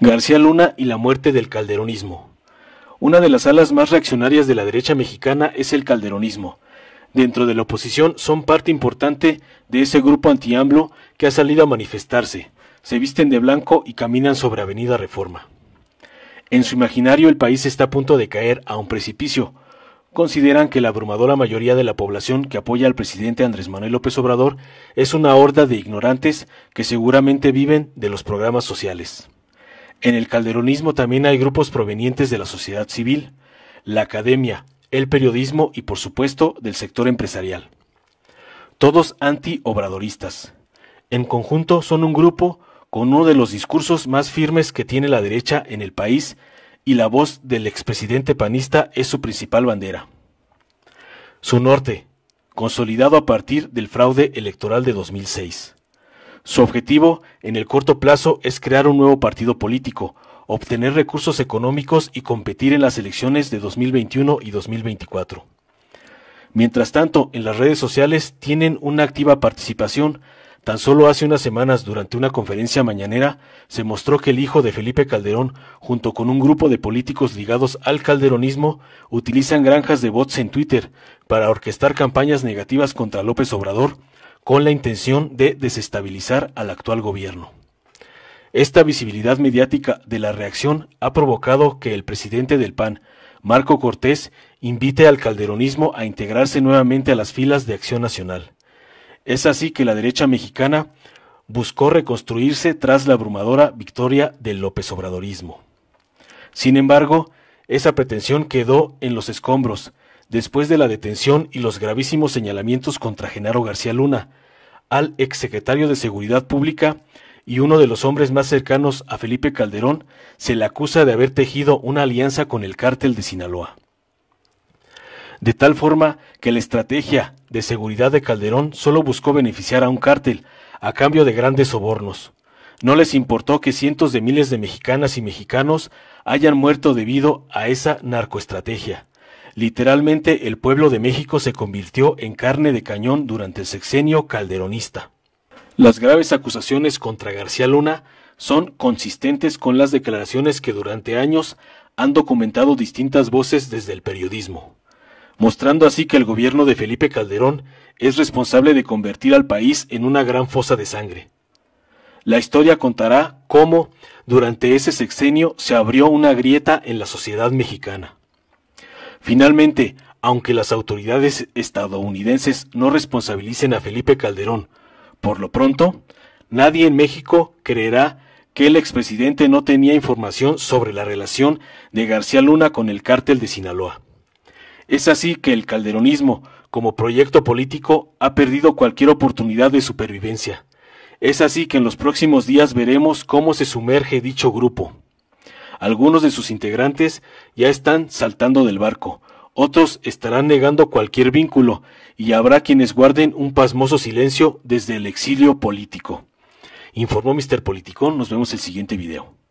García Luna y la muerte del calderonismo. Una de las alas más reaccionarias de la derecha mexicana es el calderonismo. Dentro de la oposición son parte importante de ese grupo antiamblo que ha salido a manifestarse. Se visten de blanco y caminan sobre Avenida Reforma. En su imaginario el país está a punto de caer a un precipicio. Consideran que la abrumadora mayoría de la población que apoya al presidente Andrés Manuel López Obrador es una horda de ignorantes que seguramente viven de los programas sociales. En el calderonismo también hay grupos provenientes de la sociedad civil, la academia, el periodismo y por supuesto del sector empresarial. Todos anti-obradoristas. En conjunto son un grupo con uno de los discursos más firmes que tiene la derecha en el país y la voz del expresidente panista es su principal bandera. Su norte, consolidado a partir del fraude electoral de 2006. Su objetivo, en el corto plazo, es crear un nuevo partido político, obtener recursos económicos y competir en las elecciones de 2021 y 2024. Mientras tanto, en las redes sociales tienen una activa participación. Tan solo hace unas semanas, durante una conferencia mañanera, se mostró que el hijo de Felipe Calderón, junto con un grupo de políticos ligados al calderonismo, utilizan granjas de bots en Twitter para orquestar campañas negativas contra López Obrador con la intención de desestabilizar al actual gobierno. Esta visibilidad mediática de la reacción ha provocado que el presidente del PAN, Marco Cortés, invite al calderonismo a integrarse nuevamente a las filas de Acción Nacional. Es así que la derecha mexicana buscó reconstruirse tras la abrumadora victoria del López Obradorismo. Sin embargo, esa pretensión quedó en los escombros, después de la detención y los gravísimos señalamientos contra Genaro García Luna, al exsecretario de Seguridad Pública y uno de los hombres más cercanos a Felipe Calderón, se le acusa de haber tejido una alianza con el cártel de Sinaloa. De tal forma que la estrategia de seguridad de Calderón solo buscó beneficiar a un cártel, a cambio de grandes sobornos. No les importó que cientos de miles de mexicanas y mexicanos hayan muerto debido a esa narcoestrategia. Literalmente el pueblo de México se convirtió en carne de cañón durante el sexenio calderonista. Las graves acusaciones contra García Luna son consistentes con las declaraciones que durante años han documentado distintas voces desde el periodismo, mostrando así que el gobierno de Felipe Calderón es responsable de convertir al país en una gran fosa de sangre. La historia contará cómo durante ese sexenio se abrió una grieta en la sociedad mexicana. Finalmente, aunque las autoridades estadounidenses no responsabilicen a Felipe Calderón, por lo pronto, nadie en México creerá que el expresidente no tenía información sobre la relación de García Luna con el cártel de Sinaloa. Es así que el calderonismo, como proyecto político, ha perdido cualquier oportunidad de supervivencia. Es así que en los próximos días veremos cómo se sumerge dicho grupo. Algunos de sus integrantes ya están saltando del barco, otros estarán negando cualquier vínculo, y habrá quienes guarden un pasmoso silencio desde el exilio político. Informó Mr. Politicón, nos vemos el siguiente video.